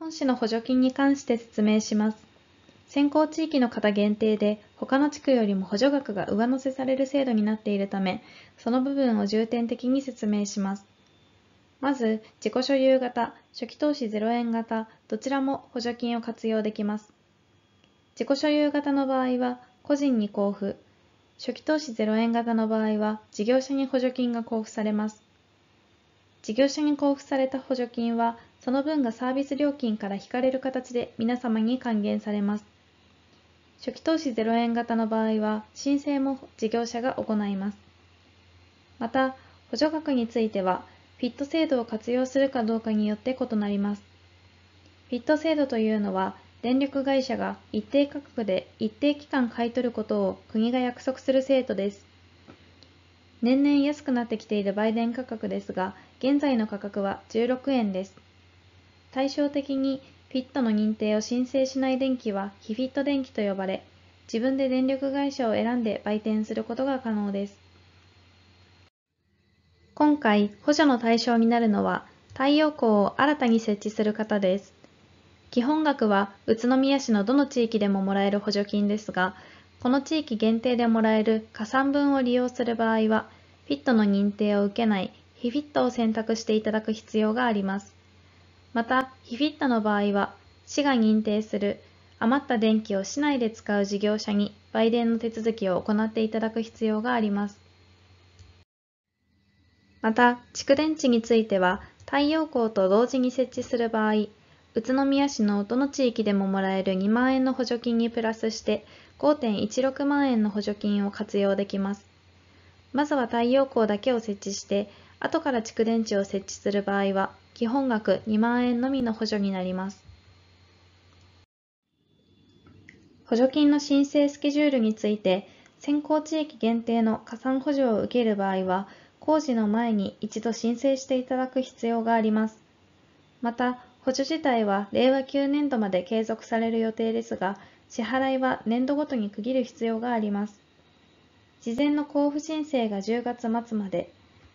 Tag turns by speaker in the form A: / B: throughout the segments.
A: 本市の補助金に関して説明します。先行地域の方限定で、他の地区よりも補助額が上乗せされる制度になっているため、その部分を重点的に説明します。まず、自己所有型、初期投資0円型、どちらも補助金を活用できます。自己所有型の場合は、個人に交付、初期投資0円型の場合は、事業者に補助金が交付されます。事業者に交付された補助金は、その分がサービス料金から引かれる形で皆様に還元されます。初期投資0円型の場合は、申請も事業者が行います。また、補助額については、フィット制度を活用するかどうかによって異なります。フィット制度というのは、電力会社が一定価格で一定期間買い取ることを国が約束する制度です。年々安くなってきている売電価格ですが、現在の価格は16円です。対照的に FIT の認定を申請しない電気は非 FIT 電気と呼ばれ、自分で電力会社を選んで売店することが可能です。今回、補助の対象になるのは、太陽光を新たに設置する方です。基本額は宇都宮市のどの地域でももらえる補助金ですが、この地域限定でもらえる加算分を利用する場合は、フィットの認定を受けない非フィットを選択していただく必要があります。また、ヒフィットの場合は、市が認定する余った電気を市内で使う事業者に売電の手続きを行っていただく必要があります。また、蓄電池については、太陽光と同時に設置する場合、宇都宮市のどの地域でももらえる2万円の補助金にプラスして、5.16万円の補助金を活用できます。まずは太陽光だけを設置して、後から蓄電池を設置する場合は、基本額2万円のみの補助になります。補助金の申請スケジュールについて、先行地域限定の加算補助を受ける場合は、工事の前に一度申請していただく必要があります。また、補助自体は令和9年度まで継続される予定ですが、支払いは年度ごとに区切る必要があります。事前の交付申請が10月末まで、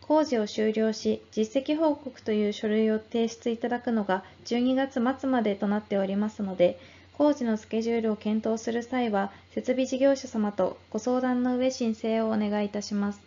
A: 工事を終了し、実績報告という書類を提出いただくのが12月末までとなっておりますので、工事のスケジュールを検討する際は、設備事業者様とご相談の上申請をお願いいたします。